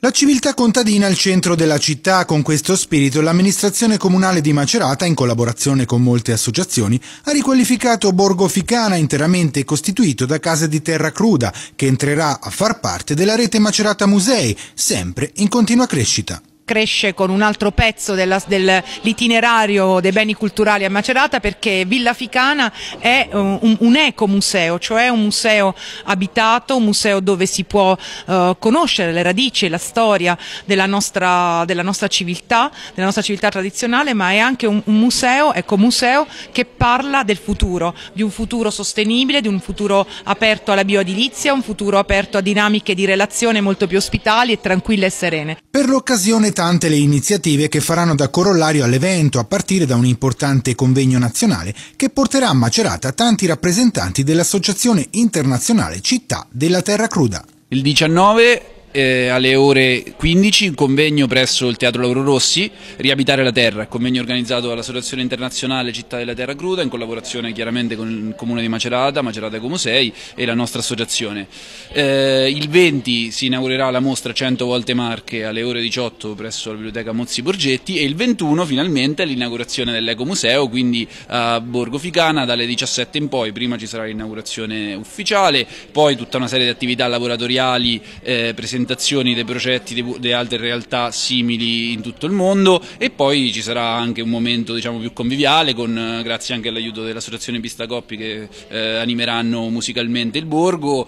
La civiltà contadina al centro della città, con questo spirito l'amministrazione comunale di Macerata, in collaborazione con molte associazioni, ha riqualificato Borgo Ficana interamente costituito da case di terra cruda, che entrerà a far parte della rete Macerata Musei, sempre in continua crescita cresce con un altro pezzo dell'itinerario dei beni culturali a Macerata perché Villa Ficana è eh, un, un ecomuseo, cioè un museo abitato, un museo dove si può eh, conoscere le radici, e la storia della nostra, della nostra, civiltà, della nostra civiltà tradizionale, ma è anche un, un museo, ecomuseo, che parla del futuro, di un futuro sostenibile, di un futuro aperto alla bioedilizia, un futuro aperto a dinamiche di relazione molto più ospitali e tranquille e serene. Per l'occasione tante le iniziative che faranno da corollario all'evento, a partire da un importante convegno nazionale che porterà a Macerata tanti rappresentanti dell'Associazione Internazionale Città della Terra Cruda. Il 19 eh, alle ore 15 un convegno presso il Teatro Lauro Rossi, Riabitare la Terra, convegno organizzato dall'Associazione Internazionale Città della Terra Cruda in collaborazione chiaramente con il Comune di Macerata, Macerata Ecomusei e la nostra associazione. Eh, il 20 si inaugurerà la mostra 100 volte Marche alle ore 18 presso la Biblioteca Mozzi Borgetti e il 21 finalmente l'inaugurazione dell'Ecomuseo, quindi a Borgo Ficana dalle 17 in poi, prima ci sarà l'inaugurazione ufficiale, poi tutta una serie di attività laboratoriali eh, presentate presentazioni dei progetti di altre realtà simili in tutto il mondo e poi ci sarà anche un momento diciamo, più conviviale con, eh, grazie anche all'aiuto dell'associazione Pista Coppi che eh, animeranno musicalmente il borgo.